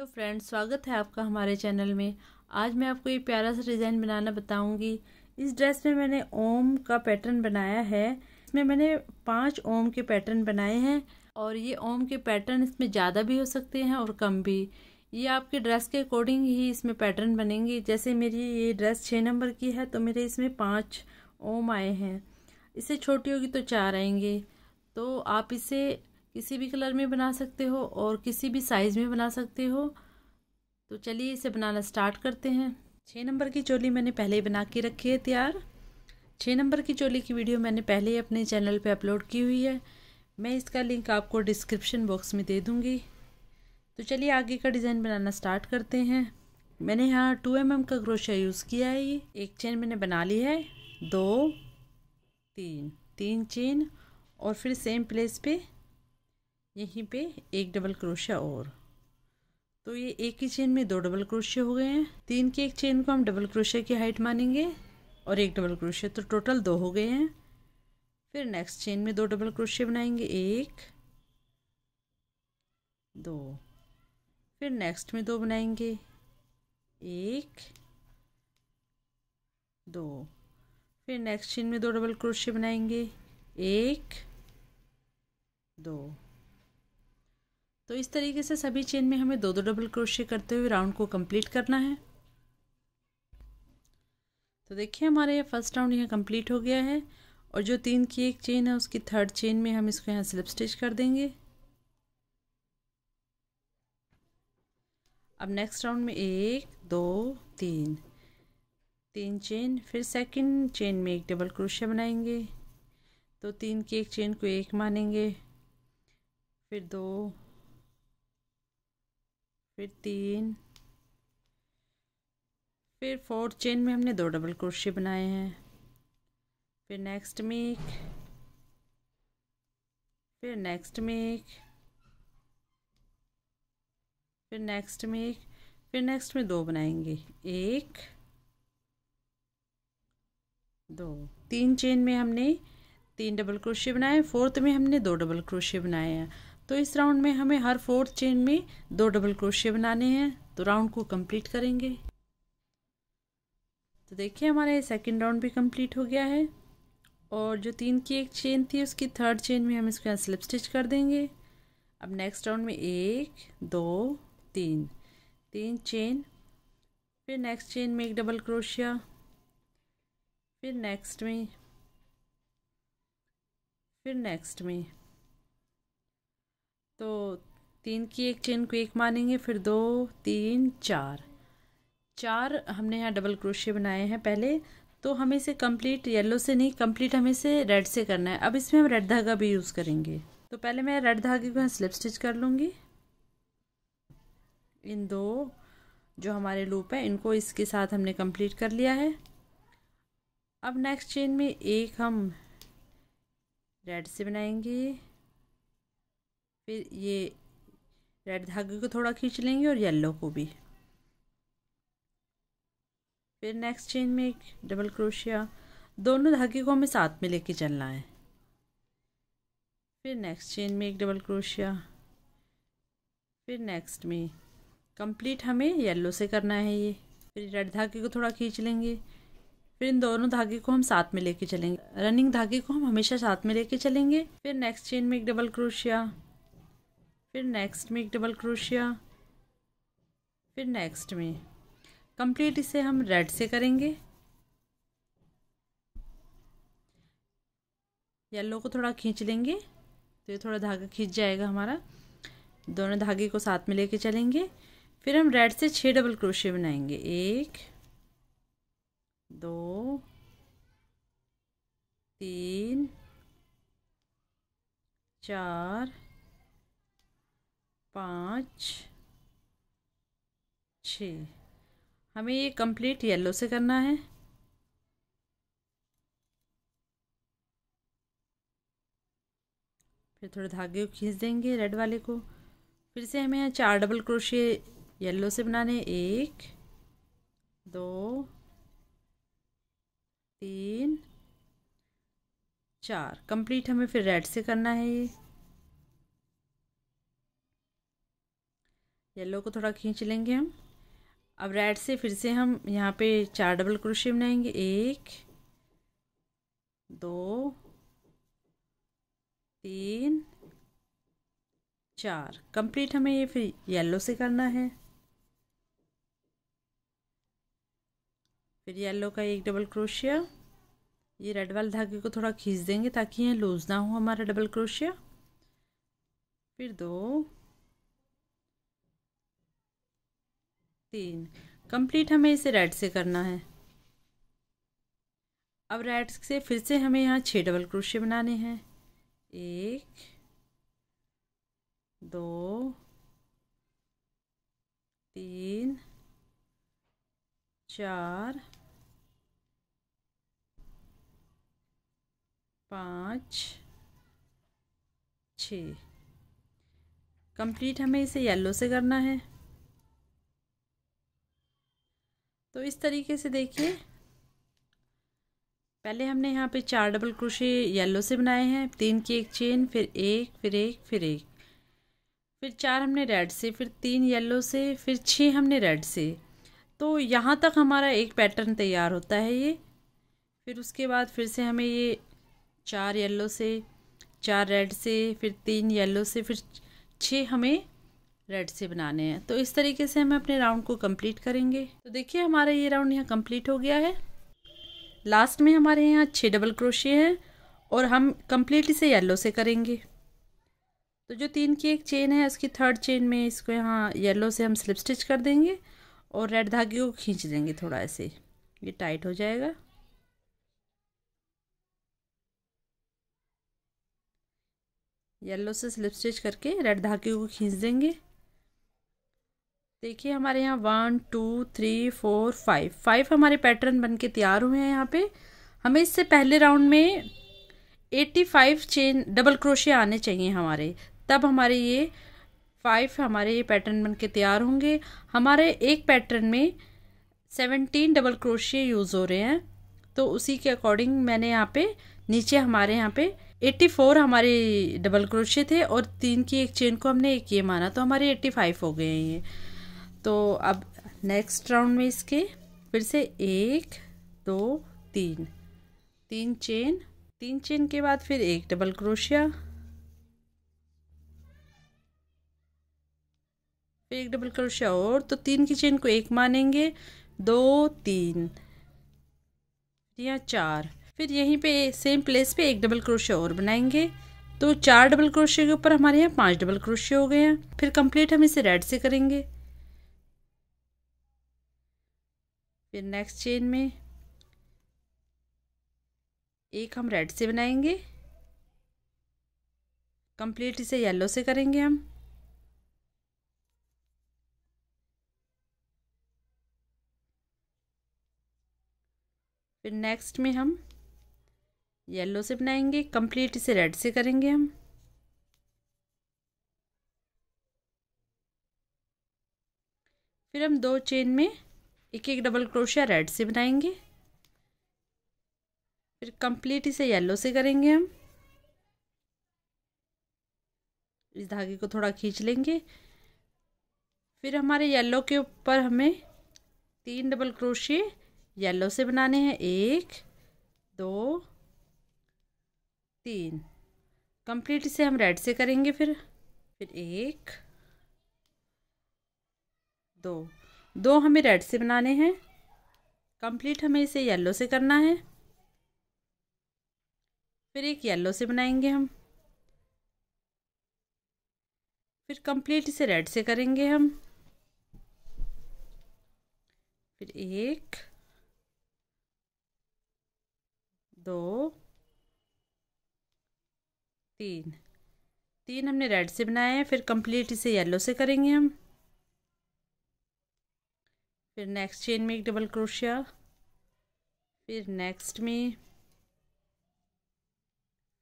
hello friends स्वागत है आपका हमारे चैनल में आज मैं आपको ये प्यारा सा डिज़ाइन बनाना बताऊंगी इस ड्रेस में मैंने ओम का पैटर्न बनाया है इसमें मैंने पांच ओम के पैटर्न बनाए हैं और ये ओम के पैटर्न इसमें ज़्यादा भी हो सकते हैं और कम भी ये आपके ड्रेस के अकॉर्डिंग ही इसमें पैटर्न बनेंगे जैसे मेरी ये ड्रेस छः नंबर की है तो मेरे इसमें पाँच ओम आए हैं इससे छोटी होगी तो चार आएंगे तो आप इसे किसी भी कलर में बना सकते हो और किसी भी साइज़ में बना सकते हो तो चलिए इसे बनाना स्टार्ट करते हैं छः नंबर की चोली मैंने पहले ही बना के रखी है तैयार छः नंबर की चोली की वीडियो मैंने पहले ही अपने चैनल पे अपलोड की हुई है मैं इसका लिंक आपको डिस्क्रिप्शन बॉक्स में दे दूँगी तो चलिए आगे का डिज़ाइन बनाना स्टार्ट करते हैं मैंने यहाँ टू एम एम का क्रोशिया यूज़ किया है ये एक चेन मैंने बना ली है दो तीन तीन चेन और फिर सेम प्लेस पे यहीं पे एक डबल क्रोशिया और तो ये एक ही चेन में दो डबल क्रोशिया हो गए हैं तीन के एक चेन को हम डबल क्रोशिया की हाइट मानेंगे और एक डबल क्रोशिया तो टोटल दो हो गए हैं फिर नेक्स्ट चेन में दो डबल क्रोशिया बनाएंगे एक दो फिर नेक्स्ट में दो बनाएंगे एक दो फिर नेक्स्ट चेन में दो डबल क्रोशिया बनाएंगे एक दो तो इस तरीके से सभी चेन में हमें दो दो डबल क्रोशे करते हुए राउंड को कंप्लीट करना है तो देखिए हमारा ये फर्स्ट राउंड यहाँ कंप्लीट हो गया है और जो तीन की एक चेन है उसकी थर्ड चेन में हम इसको यहाँ स्लिप स्टिच कर देंगे अब नेक्स्ट राउंड में एक दो तीन तीन चेन फिर सेकंड चेन में एक डबल क्रोशिया बनाएंगे तो तीन की एक चेन को एक मानेंगे फिर दो फिर तीन फिर फोर्थ चेन में हमने दो डबल क्रोशिया बनाए हैं फिर नेक्स्ट में एक फिर नेक्स्ट में एक फिर नेक्स्ट में एक फिर नेक्स्ट में दो बनाएंगे एक दो तीन चेन में हमने तीन डबल क्रोशिया बनाए फोर्थ में हमने दो डबल क्रोशिया बनाए हैं तो इस राउंड में हमें हर फोर्थ चेन में दो डबल क्रोशिया बनाने हैं तो राउंड को कंप्लीट करेंगे तो देखिए हमारा सेकेंड राउंड भी कंप्लीट हो गया है और जो तीन की एक चेन थी उसकी थर्ड चेन में हम इसके यहाँ स्लिप स्टिच कर देंगे अब नेक्स्ट राउंड में एक दो तीन तीन चेन फिर नेक्स्ट चेन में एक डबल क्रोशिया फिर नेक्स्ट में फिर नेक्स्ट में तो तीन की एक चेन को एक मानेंगे फिर दो तीन चार चार हमने यहाँ डबल क्रोशे बनाए हैं पहले तो हमें इसे कंप्लीट येलो से नहीं कंप्लीट हमें इसे रेड से करना है अब इसमें हम रेड धागा भी यूज़ करेंगे तो पहले मैं रेड धागे को यहाँ स्लिप स्टिच कर लूँगी इन दो जो हमारे लूप है इनको इसके साथ हमने कंप्लीट कर लिया है अब नेक्स्ट चेन में एक हम रेड से बनाएंगे फिर ये रेड धागे को थोड़ा खींच लेंगे और येलो को भी फिर नेक्स्ट चेन में एक डबल क्रोशिया दोनों धागे को हमें साथ में लेके चलना है फिर नेक्स्ट चेन में एक डबल क्रोशिया फिर नेक्स्ट में कंप्लीट हमें येलो से करना है ये फिर रेड धागे को थोड़ा खींच लेंगे फिर इन दोनों धागे को हम साथ में लेके चलेंगे रनिंग धागे को हम हमेशा साथ में लेके चलेंगे फिर नेक्स्ट चेन में एक डबल क्रोशिया फिर नेक्स्ट में एक डबल क्रोशिया फिर नेक्स्ट में कंप्लीट इसे हम रेड से करेंगे येलो को थोड़ा खींच लेंगे तो ये थोड़ा धागा खींच जाएगा हमारा दोनों धागे को साथ में लेके चलेंगे फिर हम रेड से छः डबल क्रोशिया बनाएंगे एक दो तीन चार पाँच छ हमें ये कंप्लीट येलो से करना है फिर थोड़े धागे को खींच देंगे रेड वाले को फिर से हमें यहाँ चार डबल क्रोशिए येलो से बनाने एक दो तीन चार कंप्लीट हमें फिर रेड से करना है ये येलो को थोड़ा खींच लेंगे हम अब रेड से फिर से हम यहाँ पे चार डबल क्रोशिया बनाएंगे एक दो तीन चार कंप्लीट हमें ये फिर येलो से करना है फिर येलो का एक डबल क्रोशिया ये रेड वाले धागे को थोड़ा खींच देंगे ताकि ये लूज ना हो हमारा डबल क्रोशिया फिर दो तीन कंप्लीट हमें इसे रेड से करना है अब रेड से फिर से हमें यहाँ छः डबल क्रोशे बनाने हैं एक दो तीन चार पाँच छ कंप्लीट हमें इसे येलो से करना है तो इस तरीके से देखिए पहले हमने यहाँ पे चार डबल क्रोशे येलो से बनाए हैं तीन की एक चेन फिर एक फिर एक फिर एक फिर चार हमने रेड से फिर तीन येलो से फिर छः हमने रेड से तो यहाँ तक हमारा एक पैटर्न तैयार होता है ये फिर उसके बाद फिर से हमें ये चार येलो से चार रेड से फिर तीन येलो से फिर छः हमें रेड से बनाने हैं तो इस तरीके से हम अपने राउंड को कंप्लीट करेंगे तो देखिए हमारा ये राउंड यहाँ कंप्लीट हो गया है लास्ट में हमारे यहाँ छः डबल क्रोशे हैं और हम कम्प्लीट इसे येलो से करेंगे तो जो तीन की एक चेन है उसकी थर्ड चेन में इसको यहाँ येलो से हम स्लिप स्टिच कर देंगे और रेड धागे को खींच देंगे थोड़ा ऐसे ये टाइट हो जाएगा येलो से स्लिप स्टिच करके रेड धागे को खींच देंगे देखिए हमारे यहाँ one two three four five five हमारे पैटर्न बन के तैयार हुए हैं यहाँ पे हमें इससे पहले राउंड में eighty five chain double crochet आने चाहिए हमारे तब हमारे ये फाइव हमारे ये पैटर्न बन के तैयार होंगे हमारे एक पैटर्न में सेवनटीन डबल क्रोशिया यूज़ हो रहे हैं तो उसी के अकॉर्डिंग मैंने यहाँ पे नीचे हमारे यहाँ पे एट्टी फोर हमारे डबल क्रोशे थे और तीन की एक चेन को हमने एक ये माना तो हमारे एट्टी फाइव हो गए हैं ये तो अब नेक्स्ट राउंड में इसके फिर से एक दो तीन तीन चेन तीन चेन के बाद फिर एक डबल क्रोशिया फिर एक डबल क्रोशिया और तो तीन की चेन को एक मानेंगे दो तीन या चार फिर यहीं पे सेम प्लेस पे एक डबल क्रोशिया और बनाएंगे तो चार डबल क्रोशिया के ऊपर हमारे यहाँ पांच डबल क्रोशिया हो गए हैं फिर कंप्लीट हम इसे रेड से करेंगे फिर नेक्स्ट चेन में एक हम रेड से बनाएंगे कंप्लीट इसे येलो से करेंगे हम फिर नेक्स्ट में हम येलो से बनाएंगे कंप्लीट इसे रेड से करेंगे हम फिर हम दो चेन में एक एक डबल क्रोशिया रेड से बनाएंगे फिर कंप्लीट इसे येलो से करेंगे हम इस धागे को थोड़ा खींच लेंगे फिर हमारे येलो के ऊपर हमें तीन डबल क्रोशिए येलो से बनाने हैं एक दो तीन कंप्लीट इसे हम रेड से करेंगे फिर फिर एक दो दो हमें रेड से बनाने हैं कंप्लीट हमें इसे येलो से करना है फिर एक येलो से बनाएंगे हम फिर कंप्लीट इसे रेड से करेंगे हम फिर एक दो तीन तीन हमने रेड से बनाए हैं फिर कंप्लीट इसे येलो से करेंगे हम फिर नेक्स्ट चेन में एक डबल क्रोशिया फिर नेक्स्ट में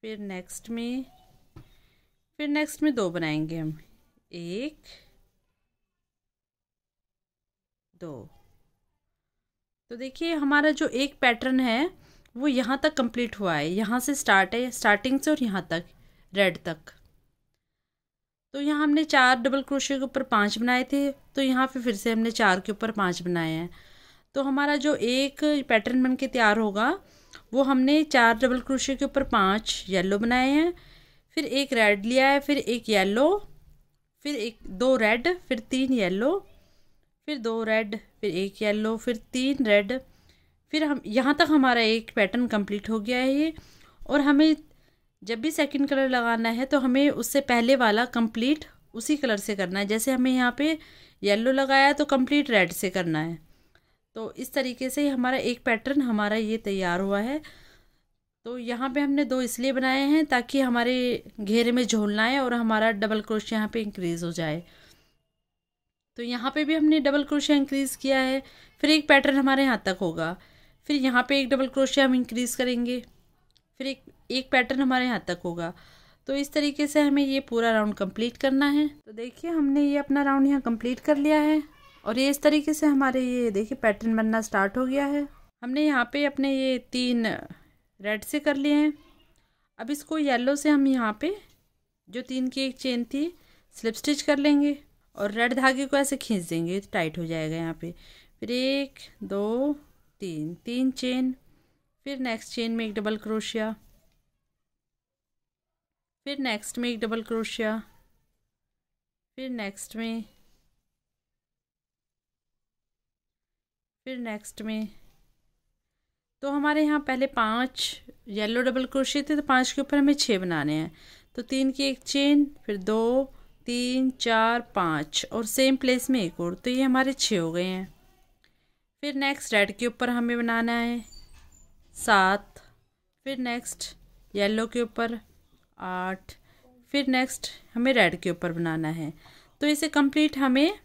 फिर नेक्स्ट में फिर नेक्स्ट में दो बनाएंगे हम एक दो तो देखिए हमारा जो एक पैटर्न है वो यहाँ तक कंप्लीट हुआ है यहाँ से स्टार्ट है स्टार्टिंग से और यहाँ तक रेड तक तो यहाँ हमने चार डबल क्रोशे के ऊपर पाँच बनाए थे तो यहाँ पे फिर से हमने चार के ऊपर पाँच बनाए हैं तो हमारा जो एक पैटर्न बन के तैयार होगा वो हमने चार डबल क्रोशे के ऊपर पाँच येलो बनाए हैं फिर एक रेड लिया है फिर एक येलो फिर एक दो रेड फिर तीन येलो फिर दो रेड फिर एक येलो फिर तीन रेड फिर हम यहाँ तक हमारा एक पैटर्न कम्प्लीट हो गया है ये और हमें जब भी सेकंड कलर लगाना है तो हमें उससे पहले वाला कंप्लीट उसी कलर से करना है जैसे हमें यहाँ पे येलो लगाया तो कंप्लीट रेड से करना है तो इस तरीके से हमारा एक पैटर्न हमारा ये तैयार हुआ है तो यहाँ पे हमने दो इसलिए बनाए हैं ताकि हमारे घेरे में झोल ना आए और हमारा डबल क्रोश यहाँ पे इंक्रीज़ हो जाए तो यहाँ पे भी हमने डबल क्रोशिया इंक्रीज़ किया है फिर एक पैटर्न हमारे यहाँ तक होगा फिर यहाँ पे एक डबल क्रोशिया हम इंक्रीज़ करेंगे फिर एक एक पैटर्न हमारे यहाँ तक होगा तो इस तरीके से हमें ये पूरा राउंड कंप्लीट करना है तो देखिए हमने ये अपना राउंड यहाँ कंप्लीट कर लिया है और ये इस तरीके से हमारे ये देखिए पैटर्न बनना स्टार्ट हो गया है हमने यहाँ पे अपने ये तीन रेड से कर लिए हैं अब इसको येलो से हम यहाँ पे जो तीन की एक चेन थी स्लिप स्टिच कर लेंगे और रेड धागे को ऐसे खींच देंगे तो टाइट हो जाएगा यहाँ पर फिर एक दो तीन तीन चेन फिर नेक्स्ट चेन में एक डबल क्रोशिया फिर नेक्स्ट में एक डबल क्रोशिया फिर नेक्स्ट में फिर नेक्स्ट में तो हमारे यहाँ पहले पांच येलो डबल क्रोशिया थे तो पांच के ऊपर हमें छः बनाने हैं तो तीन की एक चेन फिर दो तीन चार पाँच और सेम प्लेस में एक और तो ये हमारे छः हो गए हैं फिर नेक्स्ट रेड के ऊपर हमें बनाना है सात फिर नेक्स्ट येलो के ऊपर आठ फिर नेक्स्ट हमें रेड के ऊपर बनाना है तो इसे कंप्लीट हमें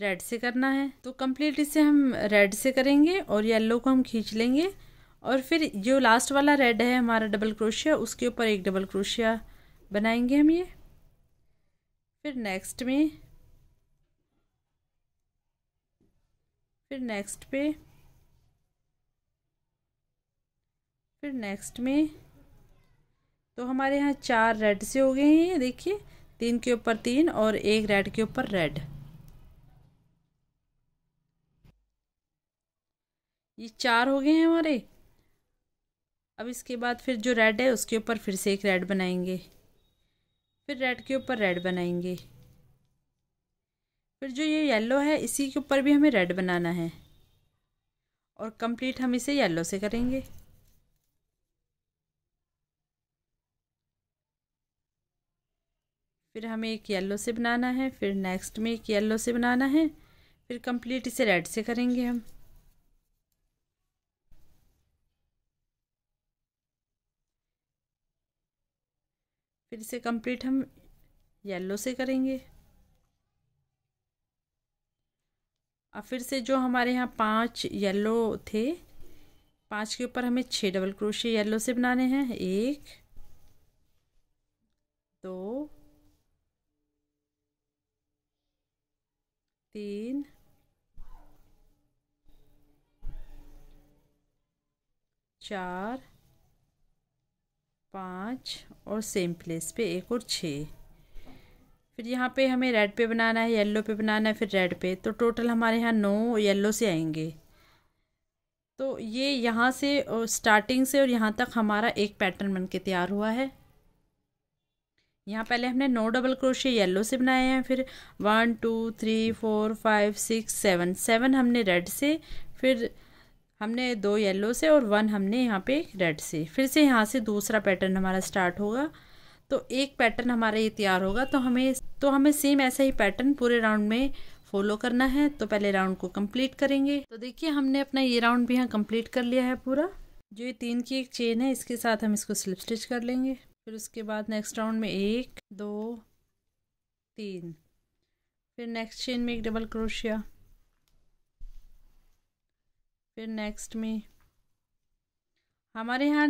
रेड से करना है तो कंप्लीट इसे हम रेड से करेंगे और येलो को हम खींच लेंगे और फिर जो लास्ट वाला रेड है हमारा डबल क्रोशिया उसके ऊपर एक डबल क्रोशिया बनाएंगे हम ये फिर नेक्स्ट में फिर नेक्स्ट पे फिर नेक्स्ट में तो हमारे यहाँ चार रेड से हो गए हैं ये देखिए तीन के ऊपर तीन और एक रेड के ऊपर रेड ये चार हो गए हैं हमारे अब इसके बाद फिर जो रेड है उसके ऊपर फिर से एक रेड बनाएंगे फिर रेड के ऊपर रेड बनाएंगे फिर जो ये येलो है इसी के ऊपर भी हमें रेड बनाना है और कंप्लीट हम इसे येलो से करेंगे फिर हमें एक येलो से बनाना है फिर नेक्स्ट में एक येलो से बनाना है फिर कंप्लीट इसे रेड से करेंगे हम फिर इसे कंप्लीट हम येलो से करेंगे और फिर से जो हमारे यहाँ पांच येलो थे पांच के ऊपर हमें छह डबल क्रोशे येलो से बनाने हैं एक दो तीन चार पाँच और सेम प्लेस पे एक और छः फिर यहाँ पे हमें रेड पे बनाना है येलो पे बनाना है फिर रेड पे तो टोटल हमारे यहाँ नौ येलो से आएंगे तो ये यहाँ से स्टार्टिंग से और यहाँ तक हमारा एक पैटर्न बन के तैयार हुआ है यहाँ पहले हमने नौ डबल क्रोशे येलो से बनाए हैं फिर one two three four five six seven seven हमने रेड से फिर हमने दो येलो से और वन हमने यहाँ पे रेड से फिर से यहाँ से दूसरा पैटर्न हमारा स्टार्ट होगा तो एक पैटर्न हमारा ये तैयार होगा तो हमें तो हमें सेम ऐसा ही पैटर्न पूरे राउंड में फॉलो करना है तो पहले राउंड को कंप्लीट करेंगे तो देखिए हमने अपना ये राउंड भी यहाँ कंप्लीट कर लिया है पूरा जो ये तीन की एक चेन है इसके साथ हम इसको स्लिप स्टिच कर लेंगे फिर उसके बाद नेक्स्ट राउंड में एक दो तीन फिर नेक्स्ट चेन में एक डबल क्रोशिया फिर नेक्स्ट में हमारे यहाँ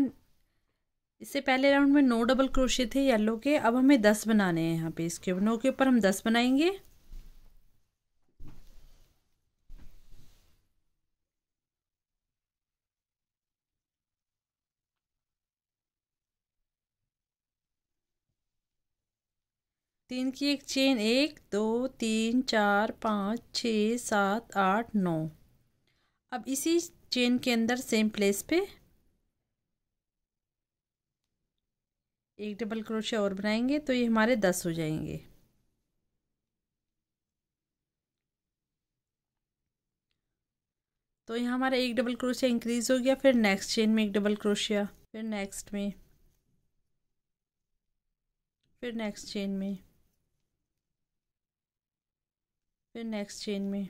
इससे पहले राउंड में नौ डबल क्रोशिया थे येलो के अब हमें दस बनाने हैं यहाँ पे इसके नौ के ऊपर हम दस बनाएंगे तीन की एक चेन एक दो तीन चार पाँच छ सात आठ नौ अब इसी चेन के अंदर सेम प्लेस पे एक डबल क्रोशिया और बनाएंगे तो ये हमारे दस हो जाएंगे तो यहाँ हमारा एक डबल क्रोशिया इंक्रीज हो गया फिर नेक्स्ट चेन में एक डबल क्रोशिया फिर नेक्स्ट में फिर नेक्स्ट चेन में फिर नेक्स्ट चेन में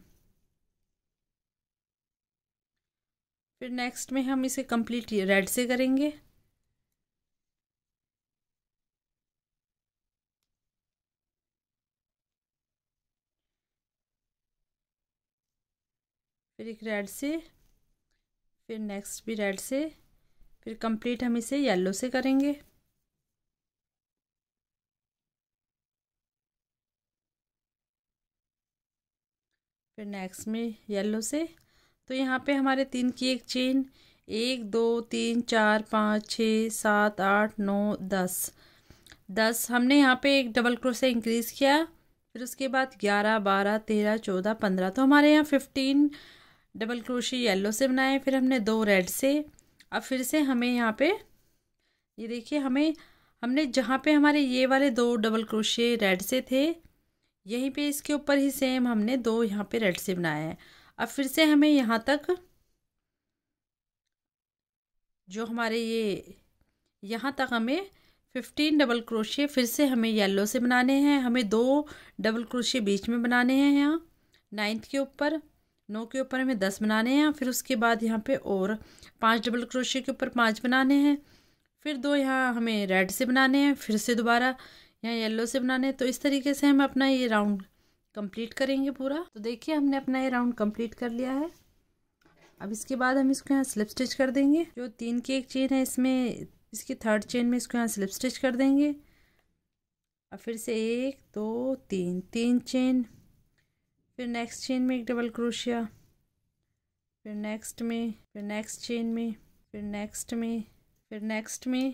फिर नेक्स्ट में हम इसे कंप्लीट रेड से करेंगे फिर एक रेड से फिर नेक्स्ट भी रेड से फिर कंप्लीट हम इसे येलो से करेंगे फिर नेक्स्ट में येलो से तो यहाँ पे हमारे तीन की एक चेन एक दो तीन चार पाँच छः सात आठ नौ दस दस हमने यहाँ पे एक डबल क्रोस से इंक्रीज़ किया फिर उसके बाद ग्यारह बारह तेरह चौदह पंद्रह तो हमारे यहाँ फिफ्टीन डबल क्रोशी येलो से बनाए फिर हमने दो रेड से अब फिर से हमें यहाँ पे ये देखिए हमें हमने जहाँ पे हमारे ये वाले दो डबल क्रोशे रेड से थे यहीं पे इसके ऊपर ही सेम हमने दो यहाँ पे रेड से बनाया है अब फिर से हमें यहाँ तक जो हमारे ये यहाँ तक हमें फिफ्टीन डबल क्रोशे फिर से हमें येलो से बनाने हैं हमें दो डबल क्रोशे बीच में बनाने हैं यहाँ नाइन्थ के ऊपर नौ के ऊपर हमें दस बनाने हैं फिर उसके बाद यहाँ पे और पांच डबल क्रोशे के ऊपर पांच बनाने हैं फिर दो यहाँ हमें रेड से बनाने हैं फिर से दोबारा या येलो से बनाने तो इस तरीके से हम अपना ये राउंड कंप्लीट करेंगे पूरा तो देखिए हमने अपना ये राउंड कंप्लीट कर लिया है अब इसके बाद हम इसको यहाँ स्लिप स्टिच कर देंगे जो तीन की एक चेन है इसमें इसकी थर्ड चेन में इसको यहाँ स्लिप स्टिच कर देंगे और फिर से एक दो तीन तीन चेन फिर नेक्स्ट चेन में एक डबल क्रोशिया फिर नेक्स्ट में फिर नेक्स्ट चेन में फिर नेक्स्ट में फिर नेक्स्ट में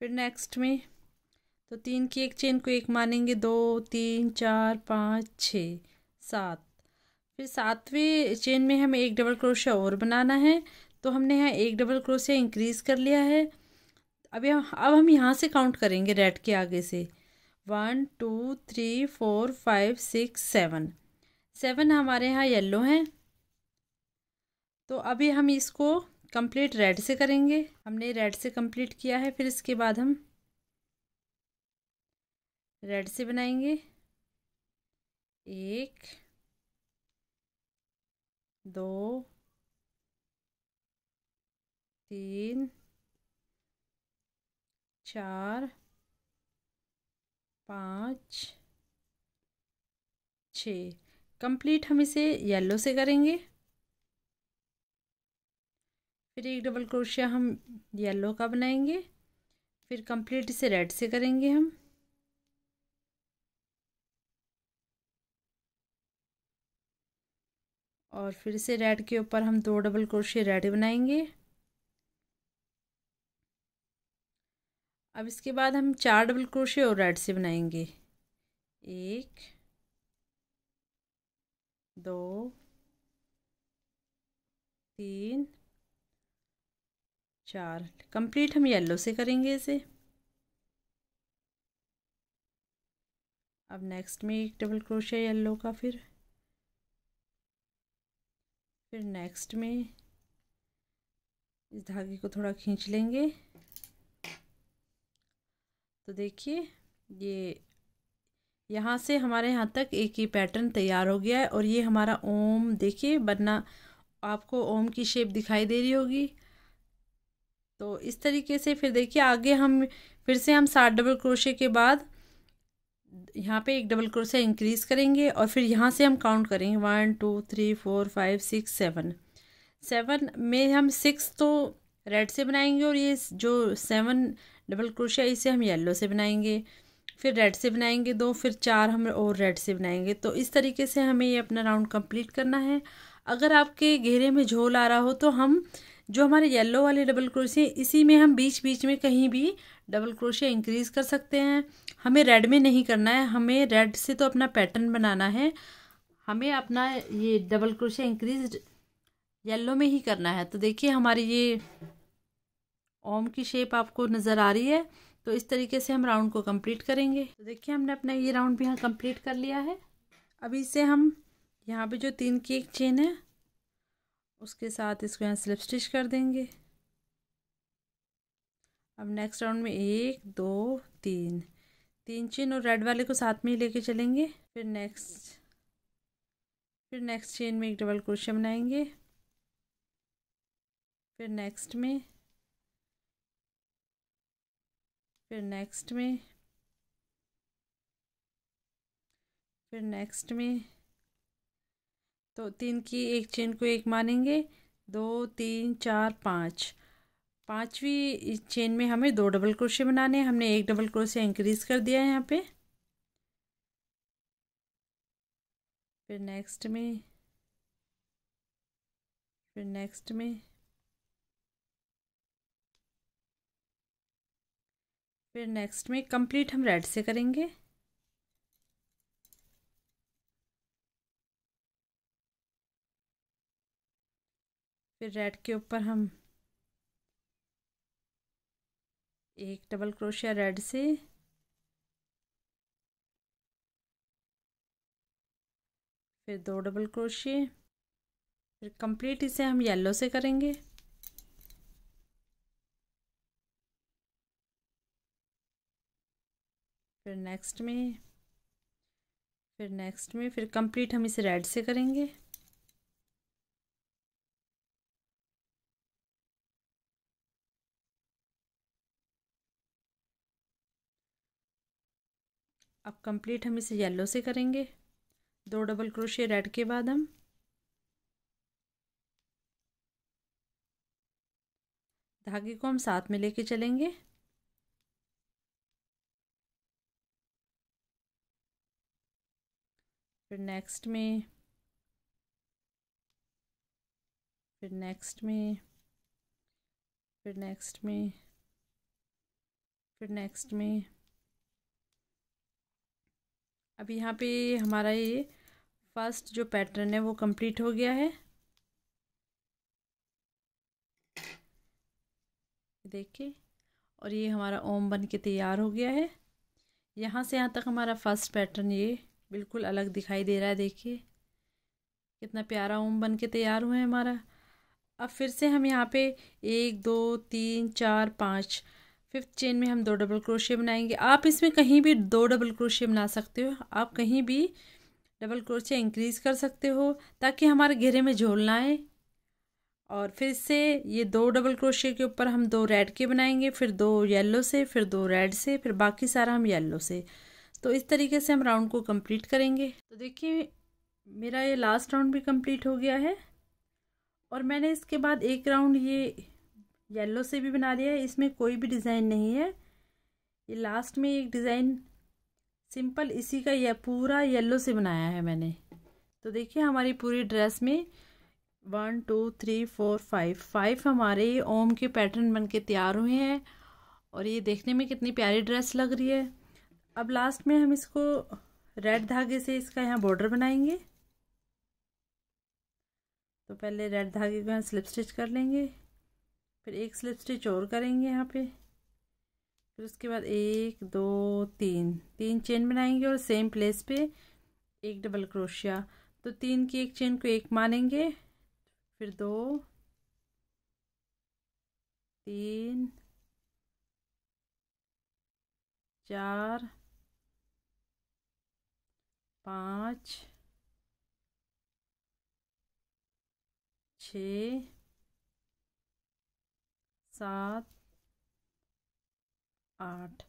फिर नेक्स्ट में तो तीन की एक चेन को एक मानेंगे दो तीन चार पाँच छ सात फिर सातवें चेन में हमें एक डबल क्रोशिया और बनाना है तो हमने यहाँ एक डबल क्रोशिया इंक्रीज़ कर लिया है अब यहाँ अब हम यहाँ से काउंट करेंगे रेड के आगे से one two three four five six seven seven हमारे यहाँ येलो हैं तो अभी हम इसको कंप्लीट रेड से करेंगे हमने रेड से कंप्लीट किया है फिर इसके बाद हम रेड से बनाएंगे एक दो तीन चार पाँच छ कंप्लीट हम इसे येलो से करेंगे फिर एक डबल क्रोशिया हम येलो का बनाएंगे फिर कंप्लीट इसे रेड से करेंगे हम और फिर इसे रेड के ऊपर हम दो डबल क्रोशिया रेड बनाएंगे अब इसके बाद हम चार डबल क्रोशिया और रेड से बनाएंगे एक दो तीन चार कंप्लीट हम येलो से करेंगे इसे अब नेक्स्ट में एक डबल क्रोशिया येलो का फिर फिर नेक्स्ट में इस धागे को थोड़ा खींच लेंगे तो देखिए ये यहाँ से हमारे यहाँ तक एक ही पैटर्न तैयार हो गया है और ये हमारा ओम देखिए बनना आपको ओम की शेप दिखाई दे रही होगी तो इस तरीके से फिर देखिए आगे हम फिर से हम सात डबल क्रोशे के बाद यहाँ पे एक डबल क्रोशे इंक्रीज़ करेंगे और फिर यहाँ से हम काउंट करेंगे one two three four five six seven seven में हम सिक्स तो रेड से बनाएंगे और ये जो सेवन डबल क्रोशिया इसे हम येलो से बनाएंगे फिर रेड से बनाएंगे दो फिर चार हम और रेड से बनाएंगे तो इस तरीके से हमें ये अपना राउंड कंप्लीट करना है अगर आपके घेरे में झोल आ रहा हो तो हम जो हमारे येलो वाले डबल क्रोशे इसी में हम बीच बीच में कहीं भी डबल क्रोशे इंक्रीज कर सकते हैं हमें रेड में नहीं करना है हमें रेड से तो अपना पैटर्न बनाना है हमें अपना ये डबल क्रोशे इंक्रीज येलो में ही करना है तो देखिए हमारी ये ओम की शेप आपको नज़र आ रही है तो इस तरीके से हम राउंड को कंप्लीट करेंगे तो देखिए हमने अपना ये राउंड भी यहाँ कंप्लीट कर लिया है अभी से हम यहाँ पे जो तीन की एक चेन है उसके साथ इसको यहाँ स्लिप स्टिच कर देंगे अब नेक्स्ट राउंड में एक दो तीन तीन चेन और रेड वाले को साथ में ही लेके चलेंगे फिर नेक्स्ट फिर नेक्स्ट चेन में एक डबल क्रोशिया बनाएंगे फिर नेक्स्ट में फिर नेक्स्ट में फिर नेक्स्ट में तो तीन की एक चेन को एक मानेंगे दो तीन चार पाँच पांचवी चेन में हमें दो डबल क्रोशे बनाने हैं हमने एक डबल क्रोशे इंक्रीज कर दिया है यहाँ पे फिर नेक्स्ट में फिर नेक्स्ट में फिर नेक्स्ट में कंप्लीट हम रेड से करेंगे फिर रेड के ऊपर हम एक डबल क्रोशिया रेड से फिर दो डबल क्रोशिया फिर कंप्लीट इसे हम येलो से करेंगे फिर नेक्स्ट में फिर नेक्स्ट में फिर कंप्लीट हम इसे रेड से करेंगे अब कंप्लीट हम इसे येलो से करेंगे दो डबल क्रोशिया रेड के बाद हम धागे को हम साथ में लेके चलेंगे फिर नेक्स्ट में फिर नेक्स्ट में फिर नेक्स्ट में फिर नेक्स्ट में अब यहाँ पे हमारा ये फर्स्ट जो पैटर्न है वो कंप्लीट हो गया है देखिए और ये हमारा ओम बन के तैयार हो गया है यहाँ से यहाँ तक हमारा फर्स्ट पैटर्न ये बिल्कुल अलग दिखाई दे रहा है देखिए कितना प्यारा ओम बन के तैयार हुआ है हमारा अब फिर से हम यहाँ पे एक दो तीन चार पाँच फिफ्थ चेन में हम दो डबल क्रोशिया बनाएंगे आप इसमें कहीं भी दो डबल क्रोशिया बना सकते हो आप कहीं भी डबल क्रोशिया इंक्रीज कर सकते हो ताकि हमारे घेरे में झोल ना आए और फिर से ये दो डबल क्रोशिया के ऊपर हम दो रेड के बनाएंगे फिर दो येलो से फिर दो रेड से फिर बाकी सारा हम येलो से तो इस तरीके से हम राउंड को कंप्लीट करेंगे तो देखिए मेरा ये लास्ट राउंड भी कंप्लीट हो गया है और मैंने इसके बाद एक राउंड ये येलो से भी बना लिया है इसमें कोई भी डिज़ाइन नहीं है ये लास्ट में एक डिज़ाइन सिंपल इसी का यह पूरा येलो से बनाया है मैंने तो देखिए हमारी पूरी ड्रेस में one two three four five five हमारे ओम के पैटर्न बन के तैयार हुए हैं और ये देखने में कितनी प्यारी ड्रेस लग रही है अब लास्ट में हम इसको रेड धागे से इसका यहाँ बॉर्डर बनाएंगे तो पहले रेड धागे को यहाँ स्लिप स्टिच कर लेंगे फिर एक स्लिप स्टिच और करेंगे यहाँ पे फिर उसके बाद एक दो तीन तीन चेन बनाएंगे और सेम प्लेस पे एक डबल क्रोशिया तो तीन की एक चेन को एक मानेंगे फिर दो तीन चार पाँच छ सात आठ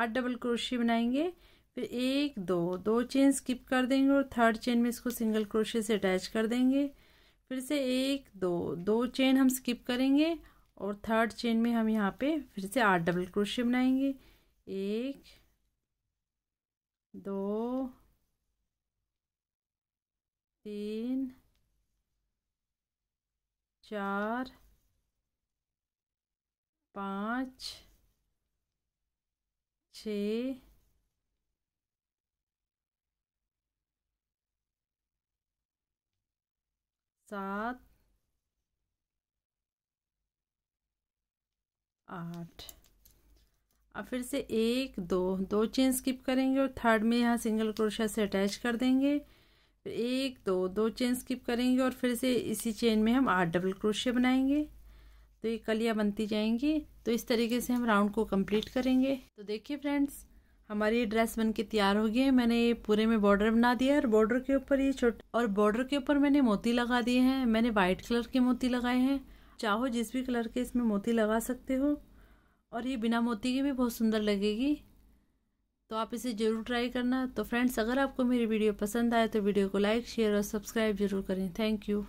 आठ डबल क्रोशे बनाएंगे फिर एक दो दो चेन स्किप कर देंगे और थर्ड चेन में इसको सिंगल क्रोशे से अटैच कर देंगे फिर से एक दो दो चेन हम स्किप करेंगे और थर्ड चेन में हम यहाँ पे फिर से आठ डबल क्रोशे बनाएंगे एक दो तीन चार पाँच छ सात आठ अब फिर से एक दो दो चेन स्किप करेंगे और थर्ड में यहाँ सिंगल क्रोशिया से अटैच कर देंगे फिर एक दो दो चेन स्किप करेंगे और फिर से इसी चेन में हम आठ डबल क्रोशिया बनाएंगे तो ये कलियाँ बनती जाएंगी तो इस तरीके से हम राउंड को कंप्लीट करेंगे तो देखिए फ्रेंड्स हमारी ड्रेस बन के तैयार हो गई है मैंने ये पूरे में बॉर्डर बना दिया है और बॉर्डर के ऊपर ये छोटे और बॉर्डर के ऊपर मैंने मोती लगा दिए हैं मैंने वाइट कलर के मोती लगाए हैं चाहो जिस भी कलर के इसमें मोती लगा सकते हो और ये बिना मोती के भी बहुत सुंदर लगेगी तो आप इसे ज़रूर ट्राई करना तो फ्रेंड्स अगर आपको मेरी वीडियो पसंद आए तो वीडियो को लाइक शेयर और सब्सक्राइब जरूर करें थैंक यू